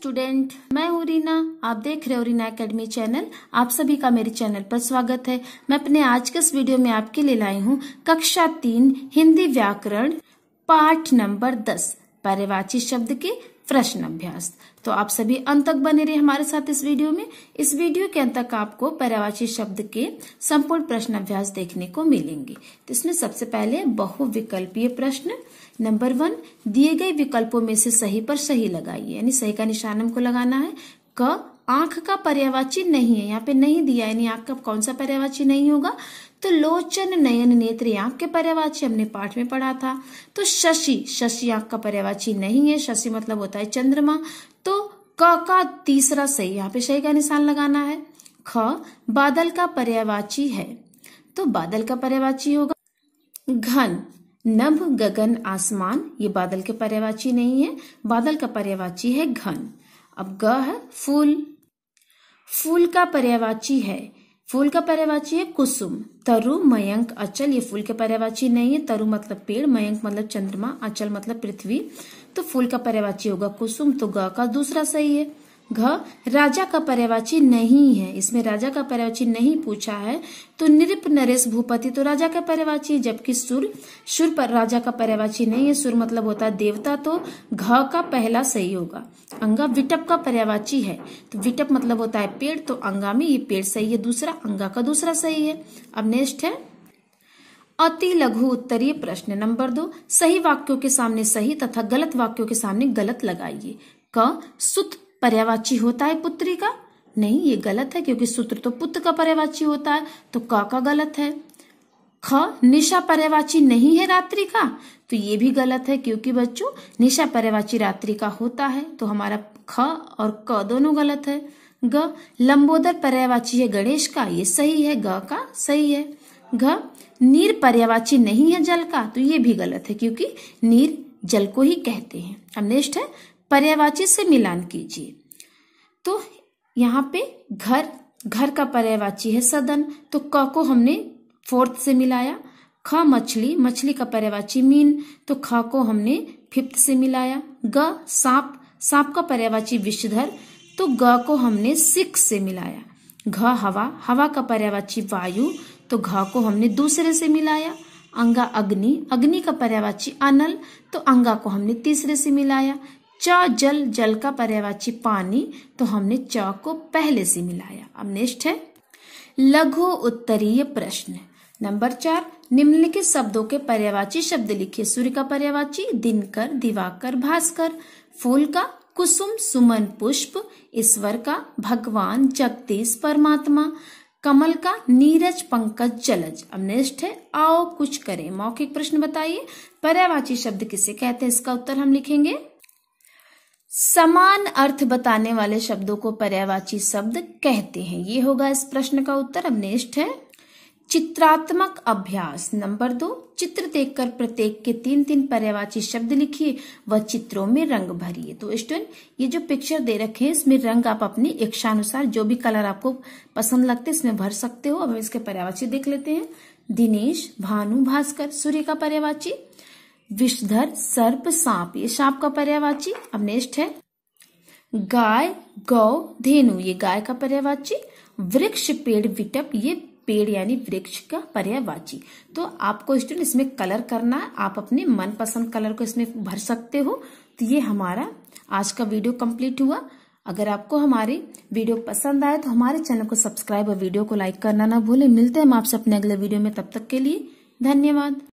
student मैं हूँ रीना आप देख रहे हो रीना एकेडमी चैनल आप सभी का मेरे चैनल पर स्वागत है मैं अपने आज के इस वीडियो में आपके लिए लाई हूँ कक्षा तीन हिंदी व्याकरण पाठ नंबर दस पर्यवाची शब्द के प्रश्न अभ्यास तो आप सभी अंत तक बने रहे हमारे साथ इस वीडियो में इस वीडियो के अंत तक आपको पर्यावाची शब्द के संपूर्ण प्रश्न अभ्यास देखने को मिलेंगे तो इसमें सबसे पहले बहुविकल्पीय प्रश्न नंबर वन दिए गए विकल्पों में से सही पर सही लगाइए यानी सही का निशान हमको लगाना है क आंख का पर्यावाची नहीं है यहाँ पे नहीं दिया यानी आंख का कौन सा पर्यावाची नहीं होगा तो लोचन नयन नेत्र आंख के पर्यावाची हमने पाठ में पढ़ा था तो शशि शशि आंख का पर्यावाची नहीं है शशि मतलब होता है चंद्रमा तो क का तीसरा सही यहाँ पे सही का निशान लगाना है ख बादल का पर्यावाची है तो बादल का पर्यावाची होगा घन नभ गगन आसमान ये बादल के पर्यावाची नहीं है बादल का पर्यावाची है घन अब ग है फूल फूल का पर्यावाची है फूल का पर्यावाची है कुसुम तरु मयंक अचल ये फूल के पर्यावाची नहीं है तरु मतलब पेड़ मयंक मतलब चंद्रमा अचल मतलब पृथ्वी तो फूल का पर्यावाची होगा कुसुम तो ग का दूसरा सही है घ राजा का पर्यावाची नहीं है इसमें राजा का पर्यावाची नहीं पूछा है तो नृप नरेश भूपति तो राजा का पर्यावाची जबकि सुर सुर पर राजा का पर्यावाची नहीं है सुर मतलब होता है देवता तो घ का पहला सही होगा अंगा विटप का पर्यावाची है तो विटप मतलब होता है पेड़ तो अंगा में ये पेड़ सही है दूसरा अंगा का दूसरा सही है अब नेक्स्ट है अति लघु उत्तरीय प्रश्न नंबर दो सही वाक्यों के सामने सही तथा गलत वाक्यों के सामने गलत लगाइए क सुत पर्यावाची होता है पुत्री का नहीं ये गलत है क्योंकि सूत्र तो पुत्र का पर्यावाची होता है तो क का गलत है ख निशा पर्यावाची नहीं है रात्रि का तो ये भी गलत है क्योंकि बच्चों निशा पर्यावाची रात्रि का होता है तो हमारा ख और क दोनों गलत है ग लंबोदर पर्यावाची है गणेश का ये सही है ग का सही है घ नीर पर्यावाची नहीं है जल का तो ये भी गलत है क्योंकि नीर जल को ही कहते हैं अब नेक्स्ट है पर्यायवाची से मिलान कीजिए तो यहाँ पे घर घर का पर्यायवाची है सदन तो क को हमने फोर्थ से मिलाया ख मछली मछली का पर्यायवाची मीन तो ख को हमने फिफ्थ से मिलाया ग सांप सांप का पर्यायवाची विषधर तो ग को हमने सिक्स से मिलाया घ हवा हवा का पर्यायवाची वायु तो घ को हमने दूसरे से मिलाया अंगा अग्नि अग्नि का पर्यायवाची अनल तो अंगा को हमने तीसरे से मिलाया च जल जल का पर्यावाची पानी तो हमने च को पहले से मिलाया अब नेक्स्ट है लघु उत्तरीय प्रश्न नंबर चार निम्नलिखित शब्दों के पर्यावाची शब्द लिखिए सूर्य का पर्यावाची दिनकर दिवाकर भास्कर फूल का कुसुम सुमन पुष्प ईश्वर का भगवान जगदीश परमात्मा कमल का नीरज पंकज जलज अब नेक्स्ट है आओ कुछ करें मौखिक प्रश्न बताइए पर्यावाची शब्द किसे कहते हैं इसका उत्तर हम लिखेंगे समान अर्थ बताने वाले शब्दों को पर्यावाची शब्द कहते हैं ये होगा इस प्रश्न का उत्तर अब नेक्स्ट है चित्रात्मक अभ्यास नंबर दो चित्र देखकर प्रत्येक के तीन तीन पर्यावाची शब्द लिखिए व चित्रों में रंग भरिए तो स्टूडेंट ये जो पिक्चर दे रखे हैं इसमें रंग आप अपनी इच्छानुसार जो भी कलर आपको पसंद लगते इसमें भर सकते हो अब हम इसके पर्यावाची देख लेते हैं दिनेश भानु भास्कर सूर्य का पर्यावाची विषधर सर्प सांप ये सांप का पर्यावाची अब नेक्स्ट है गाय गौ धेनु ये गाय का पर्यावाची वृक्ष पेड़ विटप ये पेड़ यानी वृक्ष का पर्यावाची तो आपको स्टूडेंट इसमें कलर करना है आप अपने मनपसंद कलर को इसमें भर सकते हो तो ये हमारा आज का वीडियो कंप्लीट हुआ अगर आपको हमारी वीडियो पसंद आए तो हमारे चैनल को सब्सक्राइब और वीडियो को लाइक करना ना भूलें मिलते हैं हम आपसे अपने अगले वीडियो में तब तक के लिए धन्यवाद